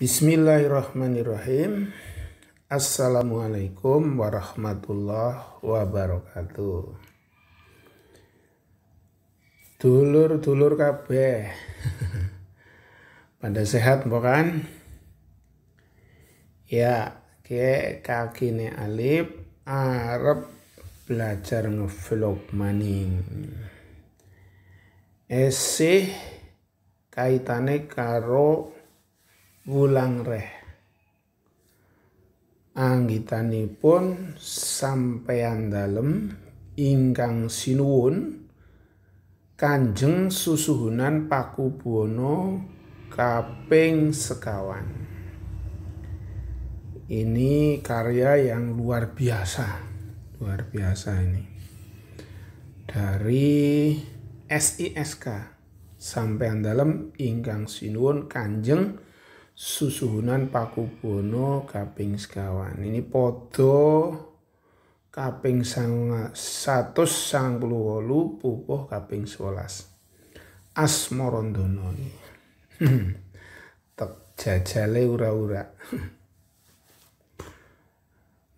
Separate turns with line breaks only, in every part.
Bismillahirrahmanirrahim. Assalamualaikum warahmatullahi wabarakatuh. Dulur-dulur kabeh. Pada sehat bukan? Ya, ke kaki ne alip Arab belajar ngevlog maning. Esih kaitane karo wulang reh anggitanipun sampean dalem ingkang sinuwun Kanjeng Susuhunan Paku Buwono kaping sekawan ini karya yang luar biasa luar biasa ini dari SISK sampean dalam ingkang sinuwun Kanjeng susunan pakubono kaping sekawan ini podo kaping sang satu pupuh kaping sewelas asmorondono tek jajale ura-ura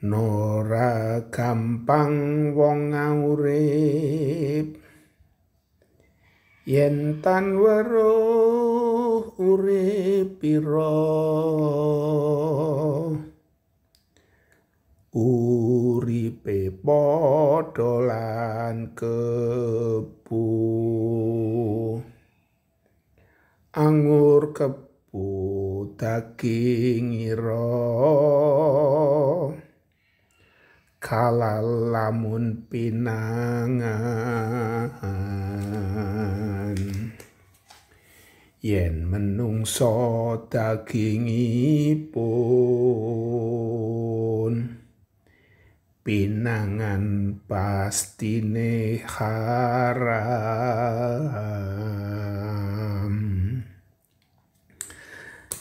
Nora gampang wong ngurip yen tan weruh uripira uripe padha lan kebu anggur kebu daging ira kala lamun pinangan yen menungso dagingipun pinangan pastine haram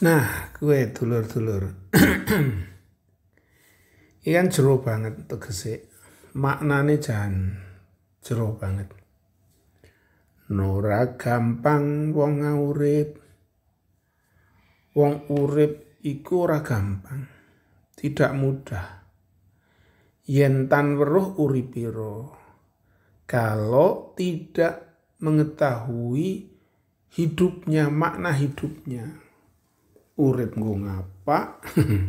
nah kue dulur-dulur ini kan jero banget tegese maknane jan jero banget Nora gampang wong ngurip. Wong urip iku ora gampang. Tidak mudah. Yen tan weruh uripiro. Kalau tidak mengetahui hidupnya, makna hidupnya. Urip nggo ngapa?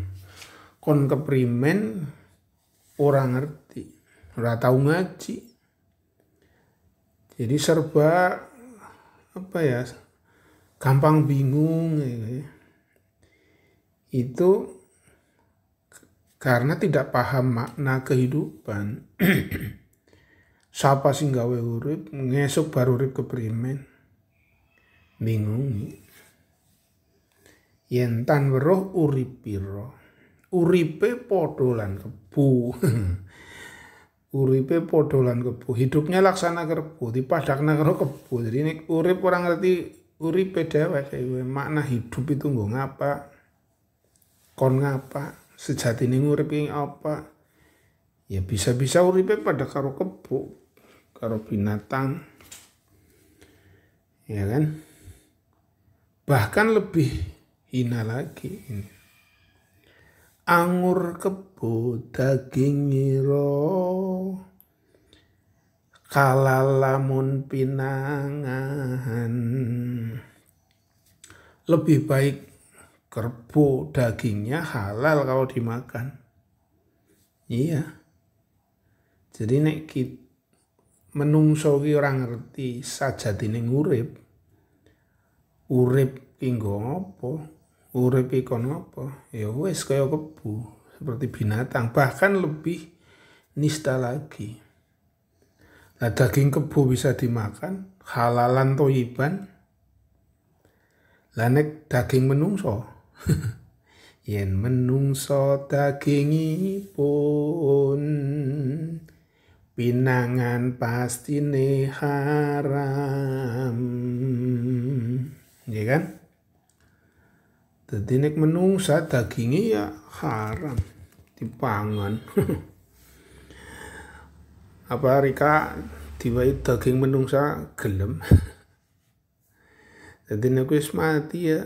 Kon keprimen orang ngerti, ora tahu ngaji jadi serba apa ya? gampang bingung gitu ya. Itu karena tidak paham makna kehidupan. Siapa sih gawe urip, ngesuk baru urip keprimen. Bingung. Gitu. Yen tan weruh urip pira? Uripe padha lan kebu. uripe podolan kepu hidupnya laksana di padak karo kebo jadi ini urip orang ngerti uripe dhewek ya makna hidup itu nggak ngapa kon ngapa sejati ini urip ini apa ya bisa-bisa uripe pada karo kebo karo binatang ya kan bahkan lebih hina lagi ini angur kebo daging ira kala lamun pinangan lebih baik kerbau dagingnya halal kalau dimakan iya jadi nek kita menungso ki ora ngerti sajatine urip urip kanggo ngopo urip ikon apa ya wis kaya kebu seperti binatang bahkan lebih nista lagi nah daging kebu bisa dimakan halalan toyiban lanek daging menungso yen menungso pun pinangan pasti haram ya kan jadi nek menungsa dagingnya ya haram dipangan. Apa Rika diwai daging menungsa gelem. Jadi nek wis mati ya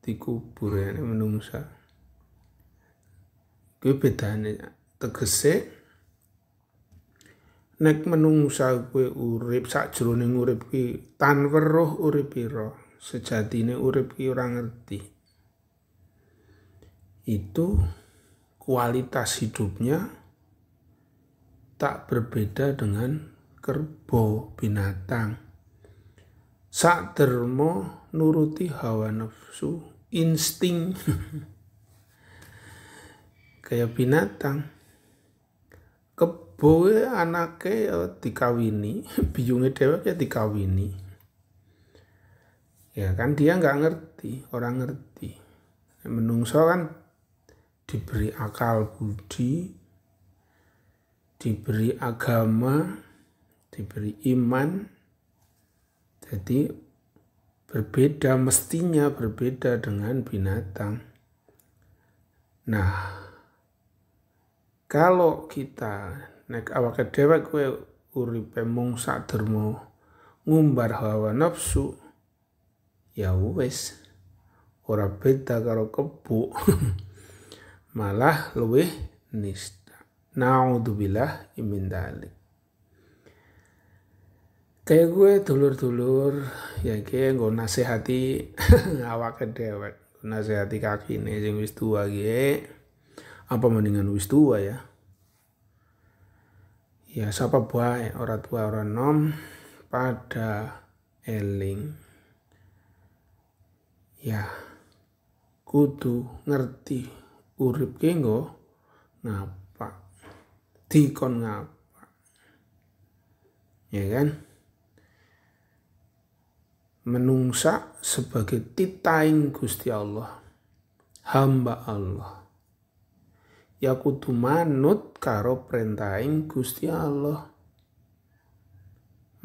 dikubur ya menungsa. Kuwi bedane tegese nek menungsa kuwi urip sajroning urip ki tanpa roh urip pira sejatine urip ki ora ngerti itu kualitas hidupnya tak berbeda dengan kerbau binatang. Sak dermo nuruti hawa nafsu, insting. Kayak binatang. Kebo anake ya dikawini, biyunge ya dikawini. Ya kan dia nggak ngerti, orang ngerti. Menungso kan diberi akal budi, diberi agama, diberi iman. Jadi berbeda mestinya berbeda dengan binatang. Nah, kalau kita naik nek awake kue kowe uripe mung dermo ngumbar hawa nafsu ya wes ora beda karo kebuk malah luweh nista. Naudzubillah min dalik. Kayak gue dulur-dulur ya kayak gue nasihati awak dewek, nasihati kaki ini sing wis tua ge. Apa mendingan wis tua ya? Ya siapa buah orang tua orang nom pada eling. Ya, kudu ngerti Urip kengo, ngapa dikon ngapa, ya kan menungsa sebagai titain Gusti Allah hamba Allah ya kudu manut karo perintahin Gusti Allah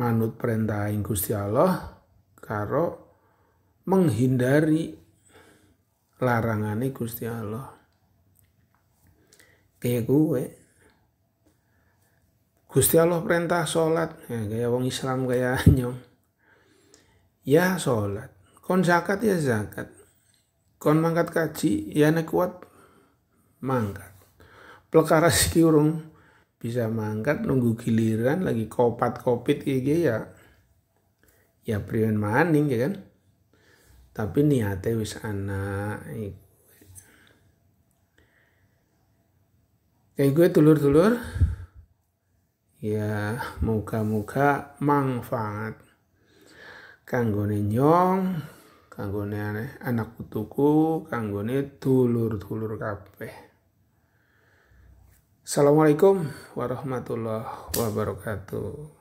manut perintahin Gusti Allah karo menghindari larangane Gusti Allah kayak gue eh. Gusti Allah perintah sholat ya, kayak wong Islam kayak nyong ya sholat kon zakat ya zakat kon mangkat kaji ya nek kuat mangkat pelekara sekurung bisa mangkat nunggu giliran lagi kopat kopit kayak ya ya priyan maning ya kan tapi niatnya wis anak kayak gue dulur-dulur ya muka-muka manfaat kanggone nyong kanggone anak putuku kanggone dulur-dulur kabeh Assalamualaikum warahmatullahi wabarakatuh